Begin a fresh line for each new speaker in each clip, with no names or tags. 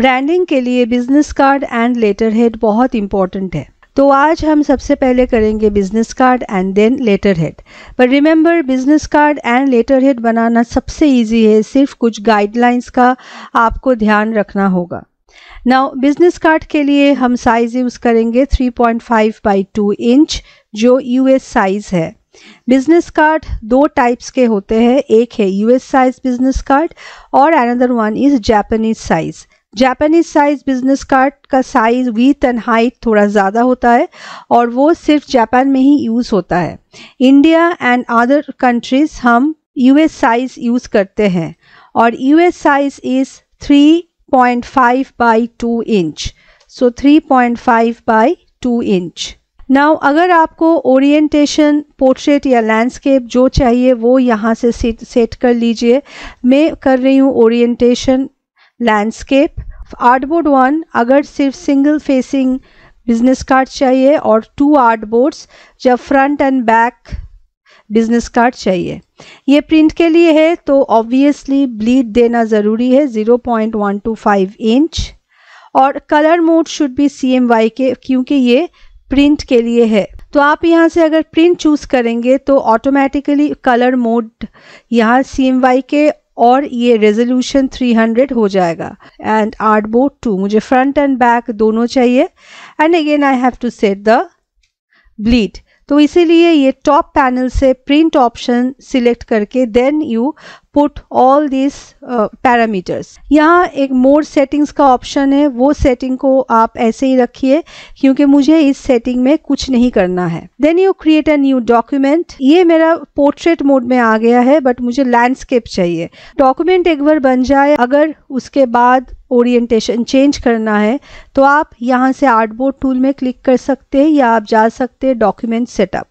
branding के लिए business card and letterhead बहुत इंपॉर्टेंट है तो आज हम सबसे पहले करेंगे business card and then letterhead पर remember business card and letterhead बनाना सबसे इजी है सिर्फ कुछ गाइडलाइंस का आपको ध्यान रखना होगा नाउ बिजनेस कार्ड के लिए हम साइज यूज़ करेंगे 3.5 पॉइंट बाई टू इंच जो यूएस साइज है बिजनेस कार्ड दो टाइप्स के होते हैं एक है यूएस साइज बिजनेस कार्ड और another one is Japanese size Japanese size business card का साइज़ वीथ एंड हाइट थोड़ा ज़्यादा होता है और वो सिर्फ जापान में ही यूज़ होता है इंडिया एंड अदर कंट्रीज़ हम यूएस साइज़ यूज़ करते हैं और US size is 3.5 by two inch so 3.5 by two inch now अगर आपको ओरिएंटेशन पोर्ट्रेट या लैंडस्केप जो चाहिए वो यहाँ से सेट सेट कर लीजिए मैं कर रही हूँ ओरिएंटेशन लैंडस्केप आर्टबोर्ड वन अगर सिर्फ सिंगल फेसिंग बिजनेस कार्ड चाहिए और टू आर्ट बोर्ड्स जब front and back business card चाहिए ये प्रिंट के लिए है तो ऑब्वियसली ब्लीड देना ज़रूरी है 0.125 इंच और colour mode should be C M Y K क्योंकि ये प्रिंट के लिए है तो आप यहाँ से अगर प्रिंट चूज़ करेंगे तो ऑटोमेटिकली कलर मोड यहाँ सी एम वाई के और ये रेजोल्यूशन 300 हो जाएगा एंड आर्ट बोर्ड टू मुझे फ्रंट एंड बैक दोनों चाहिए and again I have to set the bleed तो इसीलिए ये टॉप पैनल से प्रिंट ऑप्शन सिलेक्ट करके then you put all this parameters यहाँ एक मोर सेटिंग्स का ऑप्शन है वो सेटिंग को आप ऐसे ही रखिए क्योंकि मुझे इस सेटिंग में कुछ नहीं करना है then you create a new document ये मेरा पोर्ट्रेट मोड में आ गया है बट मुझे लैंडस्केप चाहिए डॉक्यूमेंट एक बार बन जाए अगर उसके बाद ओरिएंटेशन चेंज करना है तो आप यहाँ से आर्टबोर्ड टूल में क्लिक कर सकते हैं या आप जा सकते हैं डॉक्यूमेंट सेटअप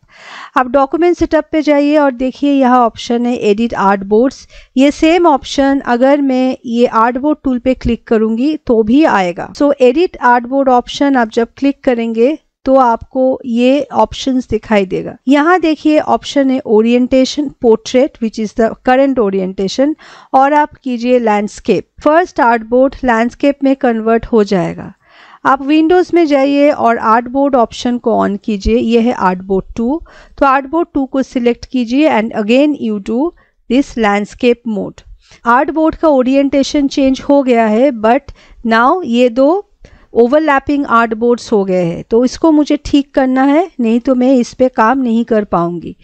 आप डॉक्यूमेंट सेटअप पे जाइए और देखिए यह ऑप्शन है एडिट आर्ट बोर्ड्स ये सेम ऑप्शन अगर मैं ये आर्ट बोर्ड टूल पे क्लिक करूंगी तो भी आएगा so edit artboard option आप जब क्लिक करेंगे तो आपको ये ऑप्शंस दिखाई देगा यहाँ देखिए ऑप्शन है orientation portrait which is the current orientation और आप कीजिए landscape first artboard landscape में कन्वर्ट हो जाएगा आप विंडोज़ में जाइए और आर्ट बोर्ड ऑप्शन को ऑन कीजिए यह है आर्ट बोर्ड टू तो आर्ट बोर्ड टू को सिलेक्ट कीजिए and again you do this landscape mode artboard का ओरिएंटेशन चेंज हो गया है बट नाउ ये दो ओवरलैपिंग आर्ट बोर्ड्स हो गए हैं तो इसको मुझे ठीक करना है नहीं तो मैं इस पर काम नहीं कर पाऊँगी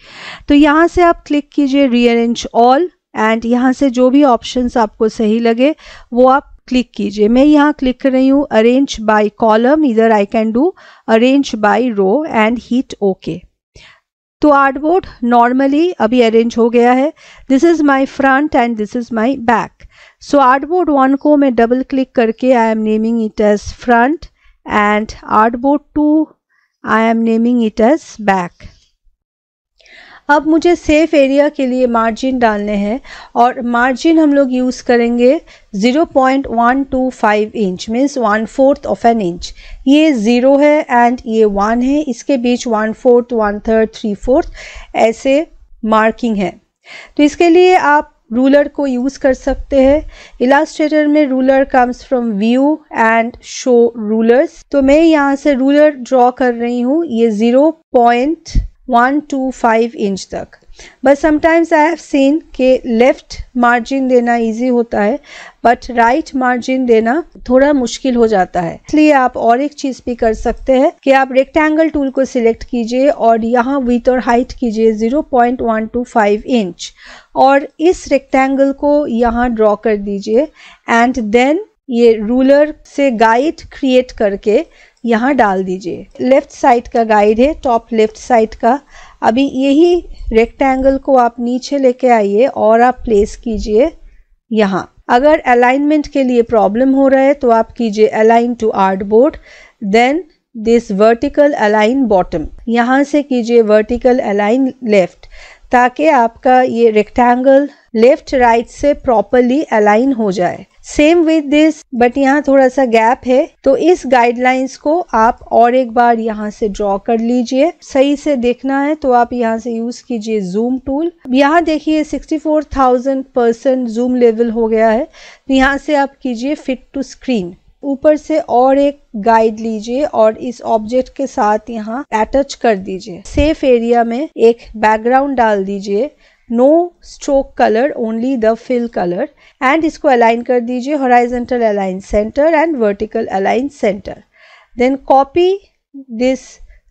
तो यहाँ से आप क्लिक कीजिए रीअरेंज ऑल एंड यहाँ से जो भी ऑप्शंस आपको सही लगे वो आप क्लिक कीजिए मैं यहाँ क्लिक कर रही हूँ अरेंज बाय कॉलम इधर I can do arrange by row and hit okay तो आर्टबोर्ड नॉर्मली अभी अरेंज हो गया है this is my front and this is my back artboard one को मैं डबल क्लिक करके I am naming it as front and artboard two I am naming it as back अब मुझे safe area के लिए margin डालने हैं और मार्जिन हम लोग यूज़ करेंगे 0.125 inch means one fourth of an inch ये ज़ीरो है एंड ये वन है इसके बीच one fourth one third three fourth ऐसे मार्किंग है तो इसके लिए आप रूलर को यूज़ कर सकते हैं इलास्ट्रेटर में ruler comes from view and show rulers तो मैं यहाँ से रूलर ड्रॉ कर रही हूँ ये zero point one two five inch तक but sometimes I have seen के लेफ़्ट मार्जिन देना इजी होता है बट राइट मार्जिन देना थोड़ा मुश्किल हो जाता है इसलिए आप और एक चीज भी कर सकते हैं कि आप रेक्टेंगल टूल को सिलेक्ट कीजिए और यहाँ विथ और हाइट कीजिए 0.125 इंच और इस रेक्टेंगल को यहाँ ड्रॉ कर दीजिए एंड देन ये रूलर से गाइड क्रिएट करके यहाँ डाल दीजिए लेफ्ट साइड का गाइड है टॉप लेफ्ट साइड का अभी यही रेक्टेंगल को आप नीचे लेके आइए और आप प्लेस कीजिए यहाँ अगर अलाइनमेंट के लिए प्रॉब्लम हो रहा है तो आप कीजिए align to artboard then this vertical align bottom यहाँ से कीजिए वर्टिकल अलाइन लेफ्ट ताकि आपका ये रेक्टेंगल लेफ्ट राइट से प्रॉपरली अलाइन हो जाए सेम विद दिस बट यहाँ थोड़ा सा गैप है तो इस गाइडलाइंस को आप और एक बार यहाँ से ड्रॉ कर लीजिए सही से देखना है तो आप यहाँ से यूज कीजिए जूम टूल यहाँ देखिए 64,000 परसेंट जूम लेवल हो गया है यहाँ से आप कीजिए फिट टू स्क्रीन ऊपर से और एक गाइड लीजिए और इस ऑब्जेक्ट के साथ यहाँ अटैच कर दीजिए सेफ एरिया में एक बैकग्राउंड डाल दीजिए no stroke colour only the fill colour and इसको अलाइन कर दीजिए horizontal align centre and vertical align centre then copy this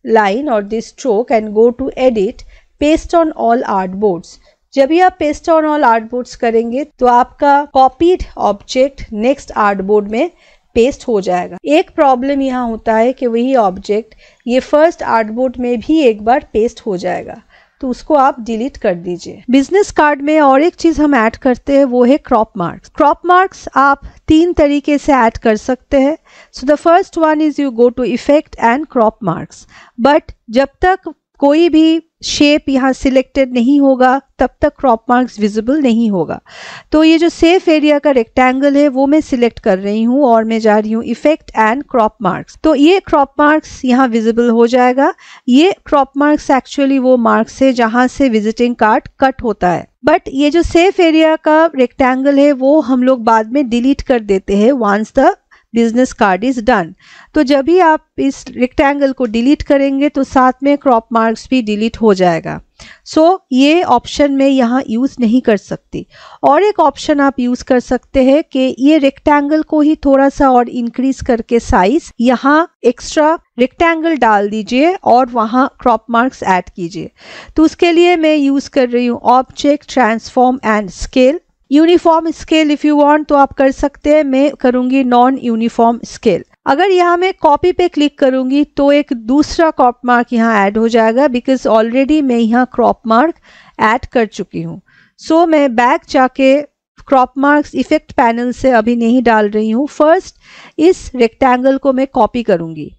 line और this stroke and go to edit paste on all artboards जब भी आप paste on all artboards करेंगे तो आपका copied object next artboard में paste हो जाएगा एक प्रॉब्लम यहाँ होता है कि वही ऑब्जेक्ट ये फर्स्ट आर्ट बोर्ड में भी एक बार पेस्ट हो जाएगा तो उसको आप डिलीट कर दीजिए बिजनेस कार्ड में और एक चीज हम ऐड करते हैं वो है क्रॉप मार्क्स क्रॉप मार्क्स आप तीन तरीके से ऐड कर सकते हैं so the first one is you go to effect and crop marks but जब तक कोई भी शेप यहाँ सिलेक्टेड नहीं होगा तब तक क्रॉप मार्क्स विजिबल नहीं होगा तो ये जो सेफ एरिया का रेक्टेंगल है वो मैं सिलेक्ट कर रही हूँ और मैं जा रही हूँ इफेक्ट एंड क्रॉप मार्क्स तो ये क्रॉप मार्क्स यहाँ विजिबल हो जाएगा ये क्रॉप मार्क्स एक्चुअली वो मार्क्स है जहाँ से विजिटिंग कार्ड कट होता है बट ये जो सेफ एरिया का रेक्टेंगल है वो हम लोग बाद में डिलीट कर देते हैं once the business card is done तो जब भी आप इस रेक्टेंगल को डिलीट करेंगे तो साथ में क्रॉप मार्क्स भी डिलीट हो जाएगा सो so, ये ऑप्शन मैं यहाँ यूज़ नहीं कर सकती और एक ऑप्शन आप यूज़ कर सकते हैं कि ये रेक्टेंगल को ही थोड़ा सा और इंक्रीज करके साइज यहाँ एक्स्ट्रा रेक्टेंगल डाल दीजिए और वहाँ क्रॉप मार्क्स ऐड कीजिए तो उसके लिए मैं यूज़ कर रही हूँ object transform and scale uniform scale if you want तो आप कर सकते हैं मैं करूंगी नॉन यूनिफॉर्म स्केल अगर यहाँ मैं कॉपी पे क्लिक करूंगी तो एक दूसरा क्रॉप मार्क यहाँ ऐड हो जाएगा बिकॉज ऑलरेडी मैं यहाँ क्रॉप मार्क ऐड कर चुकी हूँ सो so, मैं बैक जाके क्रॉप मार्क्स इफेक्ट पैनल से अभी नहीं डाल रही हूँ फर्स्ट इस रेक्टेंगल को मैं कॉपी करूंगी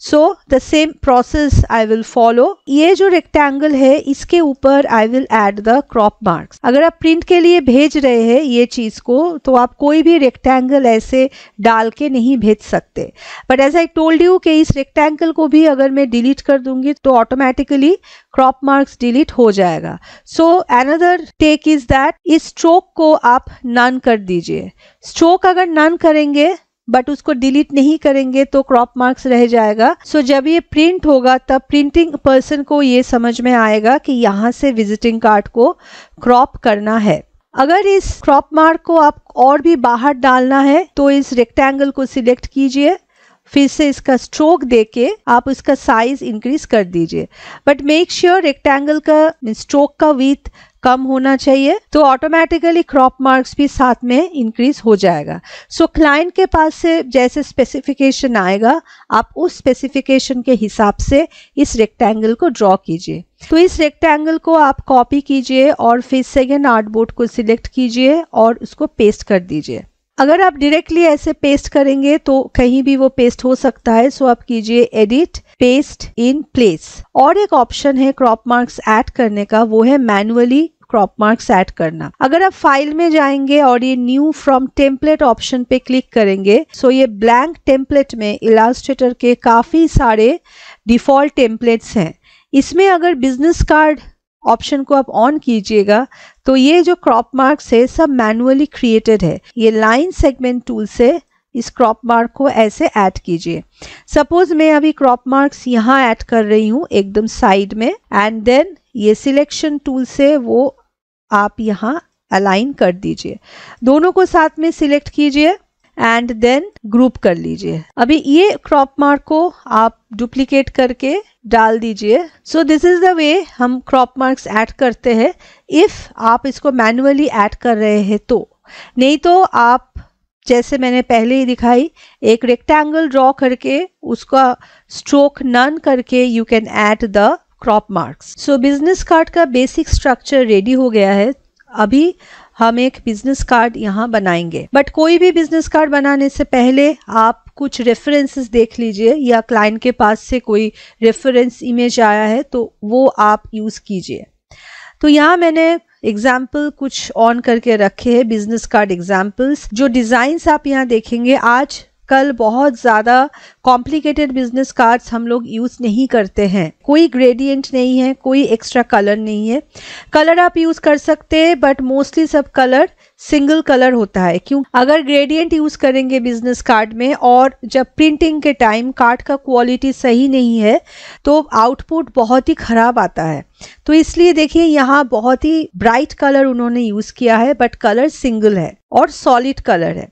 so the same process I will follow ये जो रेक्टेंगल है इसके ऊपर I will add the crop marks अगर आप प्रिंट के लिए भेज रहे हैं ये चीज़ को तो आप कोई भी रेक्टेंगल ऐसे डाल के नहीं भेज सकते but as I told you कि इस रेक्टेंगल को भी अगर मैं डिलीट कर दूंगी तो ऑटोमेटिकली क्रॉप मार्क्स डिलीट हो जाएगा so another take is that इस स्ट्रोक को आप नन कर दीजिए स्ट्रोक अगर नन करेंगे बट उसको डिलीट नहीं करेंगे तो क्रॉप मार्क्स रह जाएगा सो so जब ये प्रिंट होगा तब प्रिंटिंग पर्सन को ये समझ में आएगा कि यहाँ से विजिटिंग कार्ड को क्रॉप करना है अगर इस क्रॉप मार्क को आप और भी बाहर डालना है तो इस रेक्टेंगल को सिलेक्ट कीजिए फिर से इसका स्ट्रोक दे के आप उसका साइज इंक्रीज कर दीजिए बट मेक श्योर रेक्टेंगल का स्ट्रोक का विथ कम होना चाहिए तो ऑटोमेटिकली क्रॉप मार्क्स भी साथ में इंक्रीज हो जाएगा सो so, क्लाइंट के पास से जैसे स्पेसिफिकेशन आएगा आप उस स्पेसिफिकेशन के हिसाब से इस रेक्टेंगल को ड्रॉ कीजिए तो इस रेक्टेंगल को आप कॉपी कीजिए और फिर सेकेंड आर्टबोर्ड को सिलेक्ट कीजिए और उसको पेस्ट कर दीजिए अगर आप डायरेक्टली ऐसे पेस्ट करेंगे तो कहीं भी वो पेस्ट हो सकता है सो आप कीजिए एडिट पेस्ट इन प्लेस और एक ऑप्शन है क्रॉप मार्क्स ऐड करने का वो है मैनुअली क्रॉप मार्क्स ऐड करना अगर आप फाइल में जाएंगे और ये न्यू फ्रॉम टेम्पलेट ऑप्शन पे क्लिक करेंगे सो ये ब्लैंक टेम्पलेट में इलास्ट्रेटर के काफ़ी सारे डिफ़ॉल्ट टेम्पलेट्स हैं इसमें अगर बिजनेस कार्ड ऑप्शन को आप ऑन कीजिएगा तो ये जो क्रॉप मार्क्स है सब मैनुअली क्रिएटेड है ये लाइन सेगमेंट टूल से इस क्रॉप मार्क को ऐसे ऐड कीजिए सपोज मैं अभी क्रॉप मार्क्स यहाँ ऐड कर रही हूँ एकदम साइड में एंड देन ये सिलेक्शन टूल से वो आप यहाँ अलाइन कर दीजिए दोनों को साथ में सिलेक्ट कीजिए एंड देन ग्रुप कर लीजिए अभी ये क्रॉप मार्क को आप डुप्लीकेट करके डाल दीजिए so this is the way हम क्रॉप मार्क्स ऐड करते हैं इफ आप इसको मैनुअली ऐड कर रहे हैं तो नहीं तो आप जैसे मैंने पहले ही दिखाई एक रेक्टेंगल ड्रॉ करके उसका स्ट्रोक नन करके you can add the crop marks so business card का बेसिक स्ट्रक्चर रेडी हो गया है अभी हम एक बिजनेस कार्ड यहाँ बनाएंगे बट कोई भी बिजनेस कार्ड बनाने से पहले आप कुछ रेफरेंसेस देख लीजिए या क्लाइंट के पास से कोई रेफरेंस इमेज आया है तो वो आप यूज़ कीजिए तो यहाँ मैंने एग्जाम्पल कुछ ऑन करके रखे हैं बिजनेस कार्ड एग्जाम्पल्स जो डिजाइन आप यहाँ देखेंगे आज कल बहुत ज़्यादा कॉम्प्लिकेटेड बिजनेस कार्ड्स हम लोग यूज़ नहीं करते हैं कोई ग्रेडियंट नहीं है कोई एक्स्ट्रा कलर नहीं है कलर आप यूज़ कर सकते हैं बट मोस्टली सब कलर सिंगल कलर होता है क्यों अगर ग्रेडियंट यूज करेंगे बिजनेस कार्ड में और जब प्रिंटिंग के टाइम कार्ड का क्वालिटी सही नहीं है तो आउटपुट बहुत ही खराब आता है तो इसलिए देखिए यहाँ बहुत ही ब्राइट कलर उन्होंने यूज किया है बट कलर सिंगल है और सॉलिड कलर है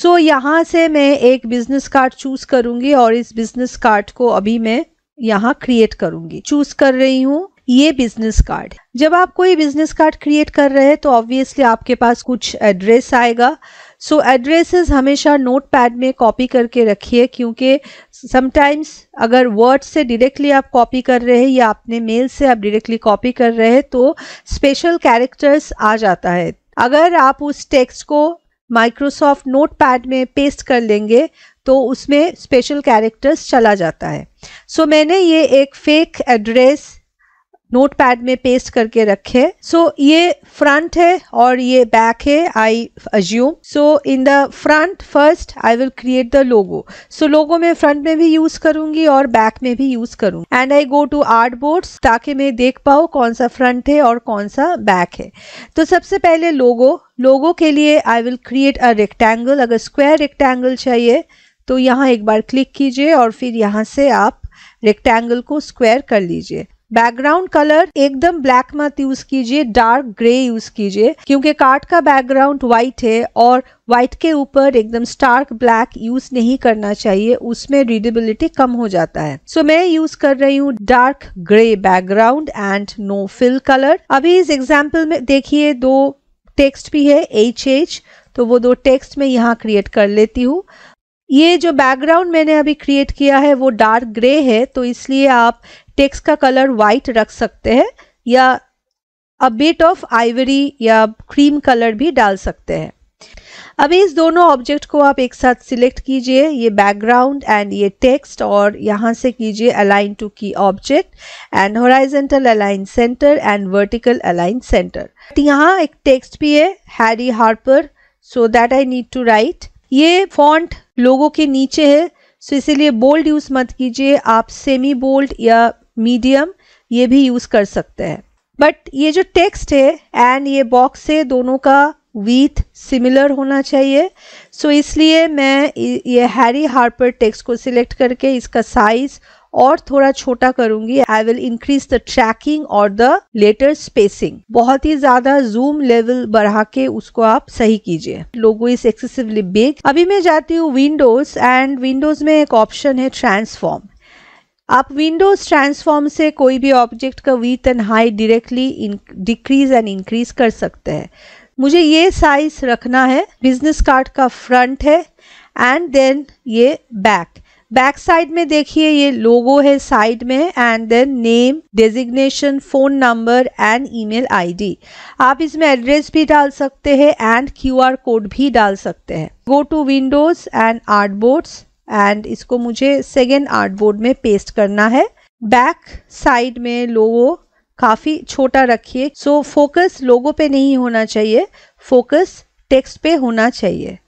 सो so, यहाँ से मैं एक बिजनेस कार्ड चूज करूंगी और इस बिजनेस कार्ड को अभी मैं यहाँ क्रिएट करूंगी चूज कर रही हूँ ये बिजनेस कार्ड जब आप कोई बिजनेस कार्ड क्रिएट कर रहे हैं तो ऑब्वियसली आपके पास कुछ एड्रेस आएगा सो so, एड्रेसेस हमेशा नोट पैड में कॉपी करके रखिए क्योंकि समटाइम्स अगर वर्ड से डायरेक्टली आप कॉपी कर रहे हैं या अपने मेल से आप डायरेक्टली कॉपी कर रहे हैं तो स्पेशल कैरेक्टर्स आ जाता है अगर आप उस टेक्स्ट को माइक्रोसॉफ्ट नोटपैड में पेस्ट कर लेंगे तो उसमें स्पेशल कैरेक्टर्स चला जाता है सो so, मैंने ये एक फ़ेक एड्रेस नोटपैड में पेस्ट करके रखे सो so, ये फ्रंट है और ये बैक है I assume so in the front first I will create the logo so logo मैं फ्रंट में भी यूज करूंगी और बैक में भी यूज करूंगी and I go to artboards ताकि मैं देख पाऊँ कौन सा फ्रंट है और कौन सा बैक है तो सबसे पहले लोगो लोगो के लिए I will create a rectangle अगर स्क्वायर रेक्टेंगल चाहिए तो यहाँ एक बार क्लिक कीजिए और फिर यहाँ से आप रेक्टेंगल को स्क्वायर कर लीजिए बैकग्राउंड कलर एकदम ब्लैक मत यूज कीजिए डार्क ग्रे यूज कीजिए क्योंकि कार्ड का बैकग्राउंड व्हाइट है और व्हाइट के ऊपर एकदम स्टार्क ब्लैक यूज नहीं करना चाहिए उसमें रीडेबिलिटी कम हो जाता है सो so, मैं यूज कर रही हूँ dark grey background and no fill colour अभी इस एग्जाम्पल में देखिए दो टेक्स्ट भी है एच एच तो वो दो टेक्स्ट में यहाँ क्रिएट कर लेती हूँ ये जो बैकग्राउंड मैंने अभी क्रिएट किया है वो डार्क ग्रे है तो इसलिए आप टेक्स्ट का कलर वाइट रख सकते हैं या अ बिट ऑफ आइवरी या क्रीम कलर भी डाल सकते हैं अब इस दोनों ऑब्जेक्ट को आप एक साथ सिलेक्ट कीजिए ये बैकग्राउंड एंड ये टेक्स्ट और यहाँ से कीजिए align to key object and horizontal align centre and vertical align centre यहाँ एक टेक्स्ट भी है Harry Harper so that I need to write ये फॉन्ट लोगों के नीचे है सो इसीलिए बोल्ड यूज़ मत कीजिए आप सेमी बोल्ड या मीडियम ये भी यूज़ कर सकते हैं बट ये जो टेक्स्ट है एंड ये बॉक्स है दोनों का वीथ सिमिलर होना चाहिए सो so, इसलिए मैं ये हैरी हार्पर टेक्स्ट को सिलेक्ट करके इसका साइज़ और थोड़ा छोटा करूंगी I will increase the tracking और द लेटर स्पेसिंग बहुत ही ज्यादा जूम लेवल बढ़ा के उसको आप सही कीजिए लोगो इज एक्सेसिवली बिग अभी मैं जाती हूँ विंडोज एंड विंडोज में एक ऑप्शन है ट्रांसफॉर्म आप विंडोज ट्रांसफॉर्म से कोई भी ऑब्जेक्ट का width and height directly decrease and increase कर सकते हैं मुझे ये साइज रखना है बिजनेस कार्ड का फ्रंट है एंड देन ये बैक बैक साइड में देखिए ये लोगो है साइड में and then name designation phone number and email ID आप इसमें एड्रेस भी डाल सकते हैं एंड क्यूआर कोड भी डाल सकते हैं go to windows and artboards and इसको मुझे सेकेंड आर्ट बोर्ड में पेस्ट करना है बैक साइड में लोगो काफ़ी छोटा रखिए सो फोकस लोगो पे नहीं होना चाहिए फोकस टेक्स्ट पे होना चाहिए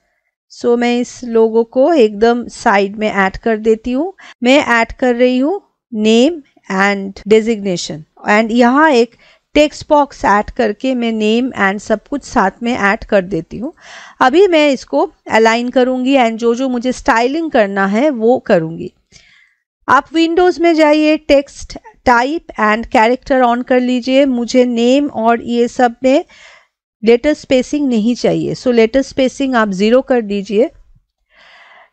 सो so, मैं इस लोगो को एकदम साइड में ऐड कर देती हूँ मैं ऐड कर रही हूँ नेम एंड डेजिग्नेशन एंड यहाँ एक टेक्स्ट बॉक्स ऐड करके मैं नेम एंड सब कुछ साथ में ऐड कर देती हूँ अभी मैं इसको अलाइन करूँगी एंड जो जो मुझे स्टाइलिंग करना है वो करूँगी आप विंडोज़ में जाइए text type and character on कर लीजिए मुझे नेम और ये सब में लेटर स्पेसिंग नहीं चाहिए सो लेटर स्पेसिंग आप ज़ीरो कर दीजिए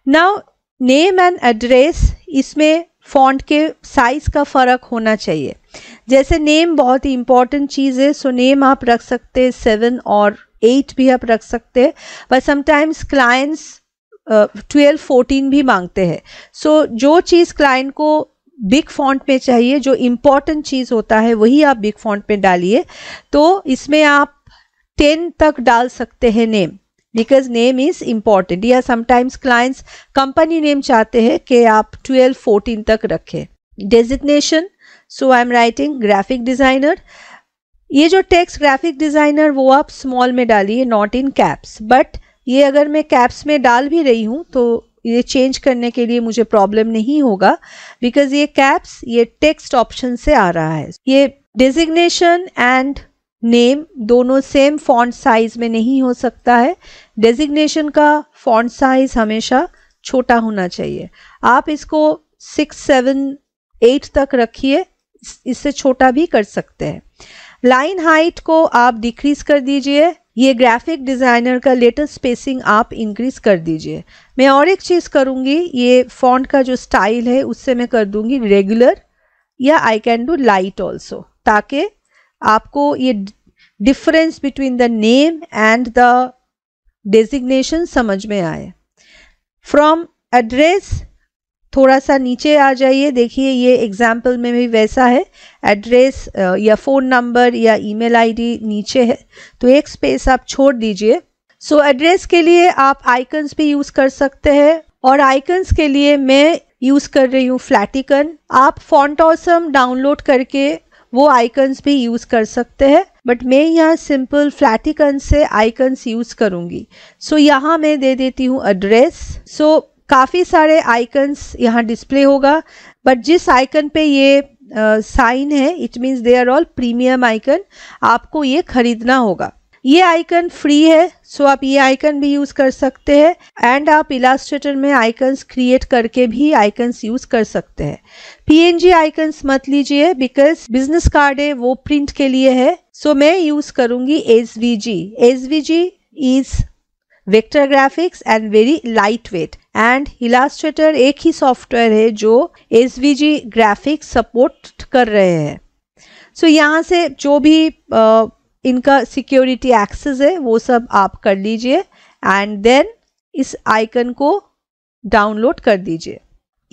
नाउ नेम एंड एड्रेस इसमें फॉन्ट के साइज़ का फ़र्क होना चाहिए जैसे नेम बहुत ही इंपॉर्टेंट चीज़ है सो नेम आप रख सकते हैं सेवन और एट भी आप रख सकते हैं but sometimes clients twelve fourteen भी मांगते हैं सो so, जो चीज़ क्लाइंट को बिग फॉन्ट में चाहिए जो इम्पॉर्टेंट चीज़ होता है वही आप बिग फॉन्ट में डालिए तो इसमें आप टेन तक डाल सकते हैं name because name is important या समटाइम्स क्लाइंट्स कंपनी नेम चाहते हैं कि आप ट्वेल्व फोर्टीन तक रखें designation so I am writing graphic designer ये जो टेक्स्ट ग्राफिक डिज़ाइनर वो आप स्मॉल में डालिए नॉट इन कैप्स बट ये अगर मैं कैप्स में डाल भी रही हूँ तो ये चेंज करने के लिए मुझे प्रॉब्लम नहीं होगा बिकॉज ये कैप्स ये टेक्स्ट ऑप्शन से आ रहा है ये डिजिग्नेशन एंड नेम दोनों सेम फॉन्ट साइज में नहीं हो सकता है डेजिग्नेशन का फॉन्ट साइज हमेशा छोटा होना चाहिए आप इसको सिक्स सेवन एट तक रखिए इससे छोटा भी कर सकते हैं लाइन हाइट को आप डिक्रीज कर दीजिए ये ग्राफिक डिज़ाइनर का लेटेस्ट स्पेसिंग आप इंक्रीज कर दीजिए मैं और एक चीज़ करूँगी ये फॉन्ट का जो स्टाइल है उससे मैं कर दूँगी रेगुलर या I can do light also ताकि आपको ये difference between the name and the designation समझ में आए फ्रॉम एड्रेस थोड़ा सा नीचे आ जाइए देखिए ये एग्जाम्पल में भी वैसा है एड्रेस या फ़ोन नंबर या ईमेल आईडी नीचे है तो एक स्पेस आप छोड़ दीजिए सो so, एड्रेस के लिए आप आइकन्स भी यूज़ कर सकते हैं और आइकन्स के लिए मैं यूज़ कर रही हूँ फ्लैटिकन आप फॉन्टोसम डाउनलोड करके वो आइकन्स भी यूज़ कर सकते हैं बट मैं यहाँ सिंपल फ्लैटिकन से आइकन्स यूज़ करूँगी सो so, यहाँ मैं दे देती हूँ एड्रेस सो काफ़ी सारे आइकन्स यहाँ डिस्प्ले होगा बट जिस आइकन पे ये साइन uh, है it means they are all premium icon आपको ये खरीदना होगा ये आइकन फ्री है सो आप ये आइकन भी यूज़ कर सकते हैं एंड आप इलास्ट्रेटर में आइकन्स क्रिएट करके भी आइकन्स यूज़ कर सकते हैं पीएनजी आइकन्स मत लीजिए बिकॉज बिजनेस कार्ड है वो प्रिंट के लिए है सो so मैं यूज़ करूँगी S V G S V G is vector graphics and very light weight and illustrator एक ही सॉफ्टवेयर है जो S V G graphics support कर रहे हैं सो so, यहाँ से जो भी इनका सिक्योरिटी एक्सेस है वो सब आप कर लीजिए एंड देन इस आइकन को डाउनलोड कर दीजिए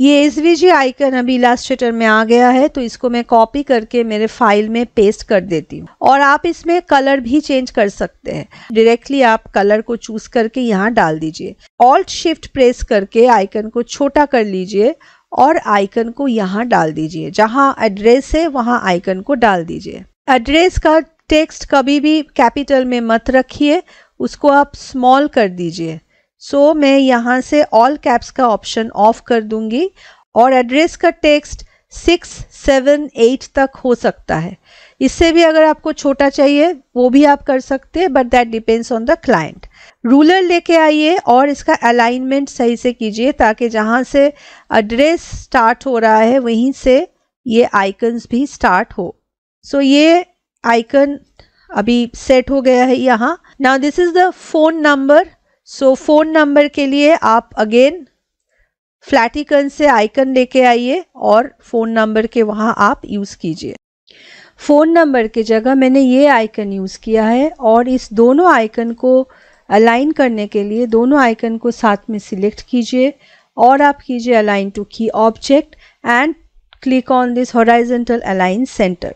ये एस आइकन अभी इलास्ट्रेटर में आ गया है तो इसको मैं कॉपी करके मेरे फाइल में पेस्ट कर देती हूँ और आप इसमें कलर भी चेंज कर सकते हैं डायरेक्टली आप कलर को चूज करके यहाँ डाल दीजिए ऑल्ट शिफ्ट प्रेस करके आइकन को छोटा कर लीजिए और आइकन को यहाँ डाल दीजिए जहाँ एड्रेस है वहाँ आइकन को डाल दीजिए एड्रेस का टेक्स्ट कभी भी कैपिटल में मत रखिए उसको आप स्मॉल कर दीजिए सो so, मैं यहाँ से ऑल कैप्स का ऑप्शन ऑफ कर दूंगी और एड्रेस का टेक्स्ट सिक्स सेवन एट तक हो सकता है इससे भी अगर आपको छोटा चाहिए वो भी आप कर सकते हैं but that depends on the client ruler लेके आइए और इसका अलाइनमेंट सही से कीजिए ताकि जहाँ से एड्रेस स्टार्ट हो रहा है वहीं से ये आइकन्स भी स्टार्ट हो सो so, ये आइकन अभी सेट हो गया है यहाँ now this is the phone number so phone number के लिए आप अगेन फ्लैटिकन से आइकन लेके आइए और फ़ोन नंबर के वहाँ आप यूज़ कीजिए फ़ोन नंबर के जगह मैंने ये आइकन यूज़ किया है और इस दोनों आइकन को अलाइन करने के लिए दोनों आइकन को साथ में सिलेक्ट कीजिए और आप कीजिए align to key object and click on this horizontal align centre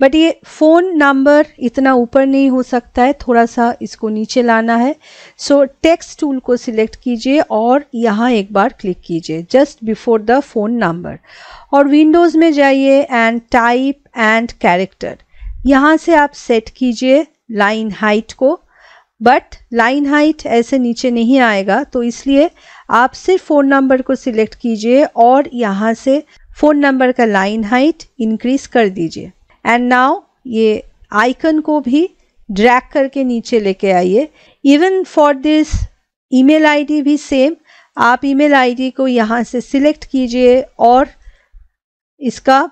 but ये फ़ोन नंबर इतना ऊपर नहीं हो सकता है थोड़ा सा इसको नीचे लाना है सो टेक्स्ट टूल को सिलेक्ट कीजिए और यहाँ एक बार क्लिक कीजिए just before the phone number और विंडोज़ में जाइए एंड टाइप एंड कैरेक्टर यहाँ से आप सेट कीजिए लाइन हाइट को बट लाइन हाइट ऐसे नीचे नहीं आएगा तो इसलिए आप सिर्फ फ़ोन नंबर को सिलेक्ट कीजिए और यहाँ से फ़ोन नंबर का लाइन हाइट इंक्रीज़ कर दीजिए एंड नाउ ये आइकन को भी ड्रैग करके नीचे लेके आइए even for this email ID भी सेम आप ईमेल आईडी को यहाँ से सिलेक्ट कीजिए और इसका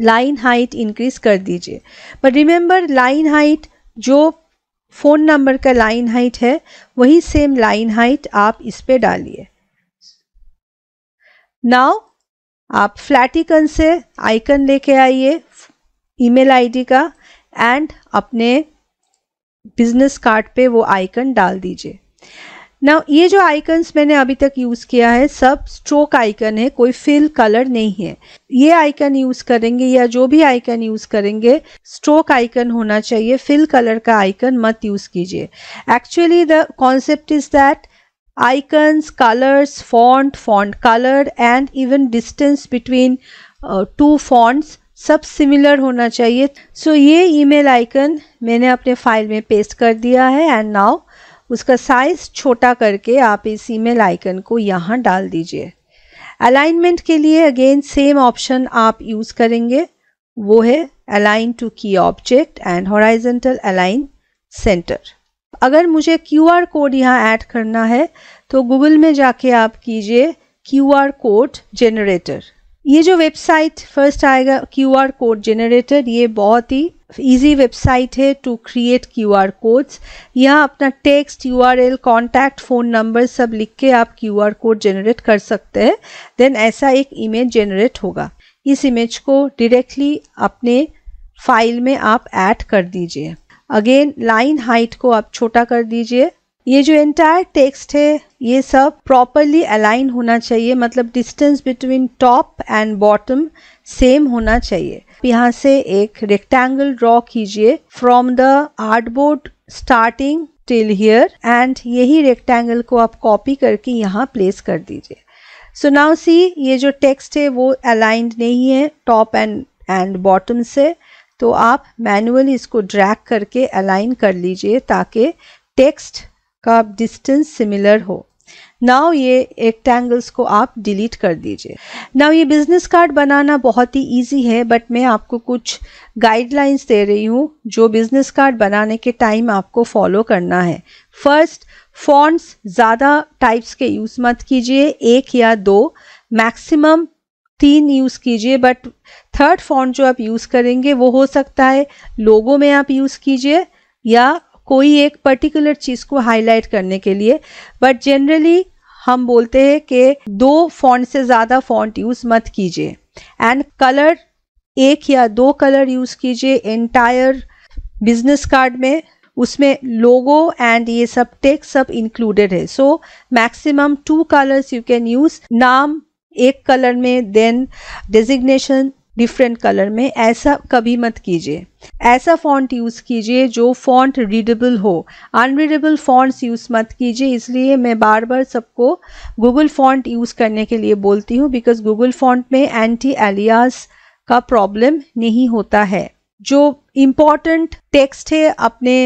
लाइन हाइट इंक्रीज कर दीजिए बट रिमेंबर लाइन हाइट जो फ़ोन नंबर का लाइन हाइट है वही सेम लाइन हाइट आप इस पर डालिए नाउ आप फ्लैटिकन से आइकन लेके आइए ईमेल आईडी का एंड अपने बिजनेस कार्ड पे वो आइकन डाल दीजिए ना ये जो आइकन्स मैंने अभी तक यूज़ किया है सब स्ट्रोक आइकन है कोई फिल कलर नहीं है ये आइकन यूज़ करेंगे या जो भी आइकन यूज़ करेंगे स्ट्रोक आइकन होना चाहिए फिल कलर का आइकन मत यूज़ कीजिए actually the concept is that icons colours font font colour and even distance between two fonts सब सिमिलर होना चाहिए सो so, ये ईमेल आइकन मैंने अपने फाइल में पेस्ट कर दिया है एंड नाउ उसका साइज़ छोटा करके आप इस ईमेल आइकन को यहाँ डाल दीजिए अलाइनमेंट के लिए अगेन सेम ऑप्शन आप यूज़ करेंगे वो है align to key object and horizontal align centre अगर मुझे क्यू आर कोड यहाँ ऐड करना है तो गूगल में जाके आप कीजिए क्यू आर कोड जनरेटर ये जो वेबसाइट फर्स्ट आएगा क्यू आर कोड जेनरेटेड ये बहुत ही इजी वेबसाइट है to create Q R codes यहाँ अपना text U R L contact phone number सब लिख के आप क्यू आर कोड जेनरेट कर सकते हैं देन ऐसा एक इमेज जेनरेट होगा इस इमेज को डायरेक्टली अपने फाइल में आप ऐड कर दीजिए अगेन लाइन हाइट को आप छोटा कर दीजिए ये जो एंटायर टेक्स्ट है ये सब प्रॉपरली अलाइन होना चाहिए मतलब distance between top and bottom same होना चाहिए यहाँ से एक रेक्टेंगल ड्रॉ कीजिए from the artboard starting till here and यही रेक्टेंगल को आप कॉपी करके यहाँ प्लेस कर दीजिए सो नाउ सी ये जो टेक्स्ट है वो अलाइंड नहीं है टॉप एंड एंड बॉटम से तो आप मैनुअली इसको ड्रैग करके अलाइन कर लीजिए ताकि टेक्स्ट का डिस्टेंस सिमिलर हो नाउ ये रेक्टेंगल्स को आप डिलीट कर दीजिए नाउ ये बिजनेस कार्ड बनाना बहुत ही इजी है बट मैं आपको कुछ गाइडलाइंस दे रही हूँ जो बिजनेस कार्ड बनाने के टाइम आपको फॉलो करना है फर्स्ट फॉन्ट्स ज़्यादा टाइप्स के यूज़ मत कीजिए एक या दो मैक्सिमम तीन यूज़ कीजिए बट थर्ड फॉन्ट जो आप यूज़ करेंगे वो हो सकता है लोगों में आप यूज़ कीजिए या कोई एक पर्टिकुलर चीज़ को हाईलाइट करने के लिए बट जनरली हम बोलते हैं कि दो फॉन्ट से ज़्यादा फॉन्ट यूज़ मत कीजिए एंड कलर एक या दो कलर यूज़ कीजिए एंटायर बिजनेस कार्ड में उसमें लोगो एंड ये सब टेक सब इंक्लूडेड है so maximum two colours you can use नाम एक कलर में देन डेजिग्नेशन डिफरेंट कलर में ऐसा कभी मत कीजिए ऐसा फॉन्ट यूज़ कीजिए जो फॉन्ट रीडेबल हो अनरीडेबल फॉन्ट्स यूज़ मत कीजिए इसलिए मैं बार बार सबको गूगल फॉन्ट यूज़ करने के लिए बोलती हूँ बिकॉज गूगल फॉन्ट में एंटी एलियास का प्रॉब्लम नहीं होता है जो इम्पॉर्टेंट टेक्स्ट है अपने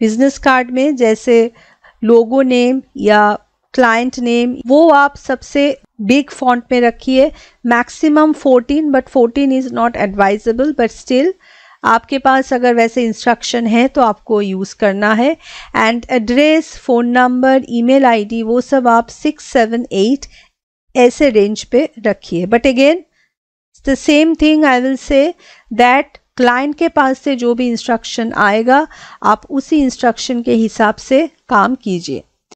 बिजनेस कार्ड में जैसे लोगो नेम या क्लाइंट नेम वो आप सबसे बिग फॉन्ट में रखिए maximum 14 but 14 is not advisable but still आपके पास अगर वैसे इंस्ट्रक्शन है तो आपको यूज़ करना है and address phone number email ID वो सब आप सिक्स सेवन एट ऐसे रेंज पे रखिए but again the same thing I will say that client के पास से जो भी इंस्ट्रक्शन आएगा आप उसी इंस्ट्रक्शन के हिसाब से काम कीजिए